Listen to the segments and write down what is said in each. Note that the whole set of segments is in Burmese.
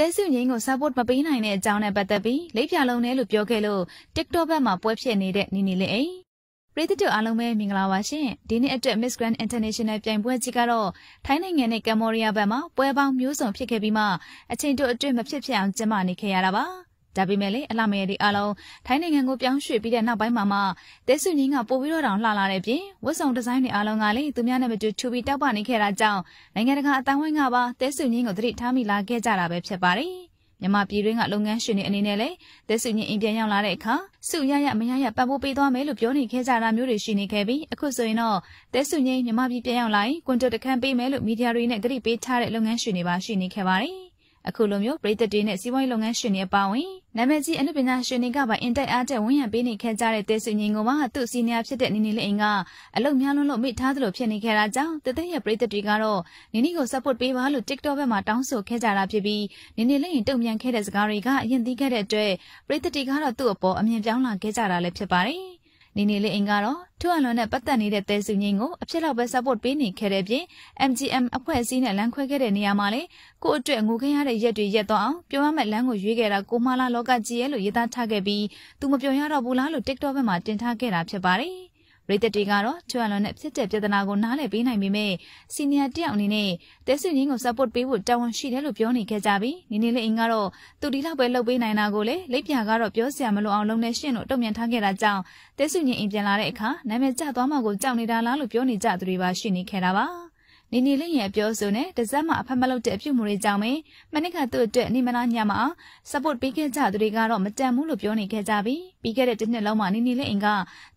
တဲစုငိမ့်ကို support မပေးနိုင်တဲ့အကြောင်းနဲ့ပတ်သက်ပြီးလိပ်ပြလုံးနဲ့လို့ပြောခဲ့လို့ TikTok ဘက်မှာပွဲဖြစ်နေတဲ့နီနီလေးအိမ်ပရိသတ်တို့အားလုံးပဲမင်္ဂလာပါရှင်ဒီနေ့အတွက် Miss Grand International ပြိုင်ပွဲကြီးကတော့ထိုင်းနိုင်ငံနဲ့ကမ်ဘောဒီးယားဘက်မှာပွဲပေါင်းမျိုးစုံဖြစ်ခဲ့ပြီးမှအချိန်တို့အတွင်းမဖြစ်ဖြစ်အောင်ကျင်းပနေခဲ့ရတာပါဒါပေမဲ့လည်းအလှမရတွေအလုံးထိုင်းနိုင်ငံကိုပြောင်းရွှေ့ပြီးတဲ့နောက်ပိုင်းမှာမှတဲဆုညင်းကပို့ပြီးတော့တောင်လှလာတဲ့ပြင်ဝတ်စုံဒီဇိုင်းတွေအလုံးကလည်းသူများနဲ့မတူချူပြီးတောက်ပနေခဲ့တာကြောင့်နိုင်ငံတကာအတိုင်းဝိုင်းကပါတဲဆုညင်းကိုသတိထားမိလာခဲ့ကြတာပဲဖြစ်ပါတယ်မြန်မာပြည်တွင်းကလုပ်ငန်းရှင်တွေအနေနဲ့လည်းသက်စုညင်အိမ်ပြန်ရောက်လာတဲ့အခါစုရရမရရပတ်ဖို့ပေးသွားမယ်လို့ပြောနေခဲ့ကြတာမျိုးတွေရှိနေခဲ့ပြီးအခုဆိုရင်တော့သက်စုညင်မြန်မာပြည်ပြန်ရောက်လာရင်ကွန်တက်တခန်းပေးမယ်လို့မီဒီယာတွေနဲ့ကတိပေးထားတဲ့လုပ်ငန်းရှင်တွေပါရှိနေခဲ့ပါတယ်အခုလိုမျိုးပြည်သက်တွေနဲ့စီးပွားရေးလုပ်ငန်းရှင်တွေအပါအဝင်နာမည်ကြီးအနုပညာရှင်တွေကပါအင်တိုက်အားကျဝန်ရံပေးနေခဲ့ကြတဲ့တဲဆွေငင်ကမှသူ့စီနီယာဖြစ်တဲ့နီနီလေးအိမ်ကအလုံများလွန်းလို့မိထားသလိုဖြစ်နေခဲ့တာကြောင့်တသက်ရဲ့ပြည်သက်တွေကတော့နီနီကို support ပေးပါလို့ TikTok ဘက်မှာတောင်းဆိုခဲ့ကြတာဖြစ်ပြီးနီနီလေးအိမ်တုံ့ပြန်ခဲ့တဲ့စကားတွေကအရင်သိခဲ့တဲ့အတွက်ပြည်သက်တွေကတော့သူ့အပေါ်အမြင်ပြောင်းလာခဲ့ကြတာလည်းဖြစ်ပါတယ်။နေနေလေးအိမ်ကတော့ထွအလွန်နဲ့ပတ်သက်နေတဲ့တဲစုငင်းကိုအဖြစ်လောက်ပဲ support ပေးနေခဲ့တဲ့ပြင် MGM အဖွဲ့အစည်းနဲ့လမ်းခွဲခဲ့တဲ့နေရာမှာလေကို့အတွက်ငိုခင်းရတဲ့ရက်တွေရက်သွားအောင်ပြောရမယ့်လမ်းကိုရွေးခဲ့တာကိုမလာလောကကြီးရဲ့လို့ရေးသားထားခဲ့ပြီးသူမပြောရတော့ဘူးလားလို့ TikTok ဘက်မှာတင်ထားခဲ့တာဖြစ်ပါတယ်။ရိသက်တွေကတော့ချွန်လွန်နဲ့ဖြစ်တဲ့ပြဿနာကိုနားလည်ပေးနိုင်ပေမဲ့စီနီယာတယောက်အနေနဲ့တဲဆင်ရင်းကို support ပေးဖို့တာဝန်ရှိတယ်လို့ပြောနေခဲ့ကြပြီးနေနေလေးအင်းကတော့သူဒီလောက်ပဲလှုပ်ပေးနိုင်တာကိုလေလက်ပြကတော့ပြောစရာမလိုအောင်လုံးနဲ့ရှင့်လို့တုံ့ပြန်ထားခဲ့တာကြောင့်တဲဆင်ရင်းအင်းပြန်လာတဲ့အခါနာမည်ကျသွားမှကိုကြောက်နေတာလားလို့ပြောနေကြသူတွေပါရှိနေခဲ့တာပါနေနေလေးရင်အပြောဆိုနဲ့တစက်မှအဖက်မလုပ်တဲ့အပြုမူတွေကြောင့်ပဲမနစ်ကသူ့အတွက်နေမနာညမှာ support ပေးခဲ့ကြသူတွေကတော့မတန်ဘူးလို့ပြောနေခဲ့ကြပြီးပြီးခဲ့တဲ့တစ်နှစ်လုံးမှာနေနေလေးအင်က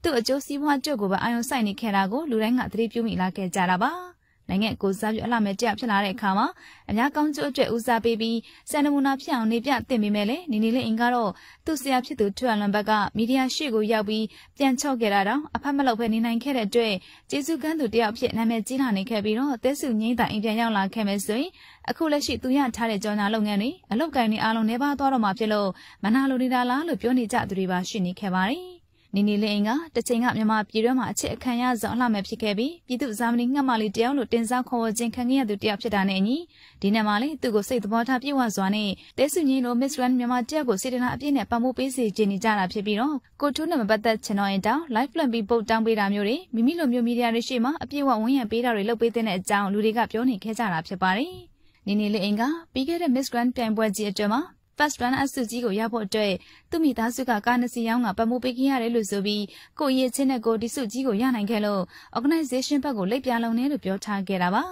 သူ့အကျိုးစီးပွားအတွက်ကိုပဲအာရုံစိုက်နေခဲ့တာကိုလူတိုင်းကသတိပြုမိလာခဲ့ကြတာပါ။နိုင်ငံကိုစားပြုအလှမဲ့တယောက်ဖြစ်လာတဲ့အခါမှာအများကောင်းကျိုးအတွက်ဦးစားပေးပြီးစံနမူနာဖြစ်အောင်နေပြတင်ပေးမယ်လေနေနေလင်းအင်ကတော့သူ့ဆရာဖြစ်သူထွတ်အလွန်ဘက်ကမီဒီယာရှေ့ကိုရောက်ပြီးပြန်ချော့ခဲ့တာတော့အဖတ်မလုပ်ဘဲနေနိုင်ခဲ့တဲ့အတွက်ကျေးဇူးကမ်းသူတယောက်ဖြစ်နာမည်ကြီးလာနေခဲ့ပြီးတော့တဲစုငိမ့်တိုင်အိမ်ပြန်ရောက်လာခဲ့မယ်ဆိုရင်အခုလက်ရှိသူရထားတဲ့ကြော်ညာလုပ်ငန်းတွေအလုပ်ကိုင်တွေအားလုံးနှဲပါသွားတော့မှာဖြစ်လို့မနာလိုနေတာလားလို့ပြောနေကြသူတွေပါရှိနေခဲ့ပါတယ်နီနီလင်းအင်ကတချိန်ကမြန်မာပြည်တွင်းမှာအချစ်အခံရဆုံးအလှမဲ့ဖြစ်ခဲ့ပြီးပြည်သူ့ဇာမနီငှက်မလေးတယောက်လို့တင်စားခေါ်ဝေါ်ခြင်းခံခဲ့ရသူတယောက်ဖြစ်တာနဲ့အညီဒီနေ့မှလည်းသူ့ကိုစိတ်သဘောထားပြည့်ဝစွာနဲ့တဲဆုညင်းလို Miss Run မြန်မာတယောက်ကိုစေတနာအပြည့်နဲ့ပံ့ပိုးပေးစေခြင်းနေကြတာဖြစ်ပြီးတော့ကိုထူးနဲ့မပတ်သက်ချင်တော့ရင်တောင်း live plan ပြီးပုတ်တောင်းပေးတာမျိုးတွေမိမိလိုမျိုးမီဒီယာတွေရှေ့မှာအပြည့်ဝဝန်ရံပေးတာတွေလုပ်ပေးတဲ့အကြောင်းလူတွေကပြောနေခဲ့ကြတာဖြစ်ပါတယ်။နီနီလေးအင်ကပြီးခဲ့တဲ့ Miss Grand ပြိုင်ပွဲကြီးအတွင်းမှာ first runner အဆုကြီးကိုရဖို့အတွက်သူ့မိသားစုကကာနစီရောင်းကပမိုးပေးခဲ့ရတယ်လို့ဆိုပြီးကိုရည်ချင်းနဲ့ကိုဒီဆုကြီးကိုရနိုင်ခဲ့လို့ organization ဘက်ကိုလိပ်ပြလုံနေလို့ပြောထားခဲ့တာပါ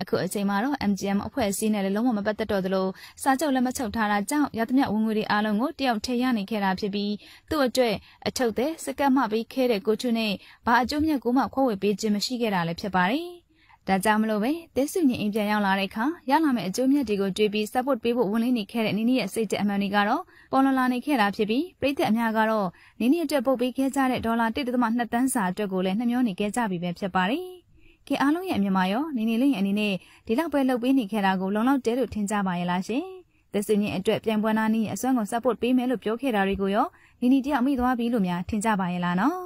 အခုအချိန်မှာတော့ MGM အဖွဲ့အစည်းနဲ့လည်းလုံးဝမပတ်သက်တော့သလိုစာချုပ်လက်မချုပ်ထားတာကြောင့်ရသမျှဝင်ငွေတွေအားလုံးကိုတယောက်ထည့်ရနေခဲ့တာဖြစ်ပြီးသူ့အတွက်အထုတ်သက်စကတ်မှပေးခဲ့တဲ့ကိုချွန်းနဲ့ဘာအကျိုးမြတ်ကိုမှခွင့်ဝေပေးခြင်းမရှိခဲ့တာလည်းဖြစ်ပါတယ်။ဒါကြောင့်မလို့ပဲတက်စုညင်အိမ်ပြန်ရောက်လာတဲ့အခါရလာမယ့်အကျိုးမြတ်တွေကိုတွေးပြီး support ပေးဖို့ဝန်လင်းနေခဲ့တဲ့နင်းနီရဲ့စိတ်တဲ့အမှန်တွေကတော့ပေါ်လွန်လာနေခဲ့တာဖြစ်ပြီးပြည်သက်အများကတော့နင်းနီအတွက်ပုတ်ပေးခဲ့ကြတဲ့ဒေါ်လာ1.2တန်းစာအတွက်ကိုလည်းနှမျောနေခဲ့ကြပြီပဲဖြစ်ပါတယ်။ကဲအားလုံးရဲ့အမြင်ပါရောနင်းနီလေးရဲ့အနေနဲ့ဒီလောက်ပဲလှုပ်ပေးနေခဲ့တာကိုလုံလောက်တဲလို့ထင်ကြပါရဲ့လားရှင်။တက်စုညင်အတွက်ပြန်ပွန်းနာနင်းရဲ့အစွမ်းကို support ပေးမယ်လို့ပြောခဲ့တာတွေကိုရောနင်းနီတယောက်မိသွားပြီလို့များထင်ကြပါရဲ့လားနော်။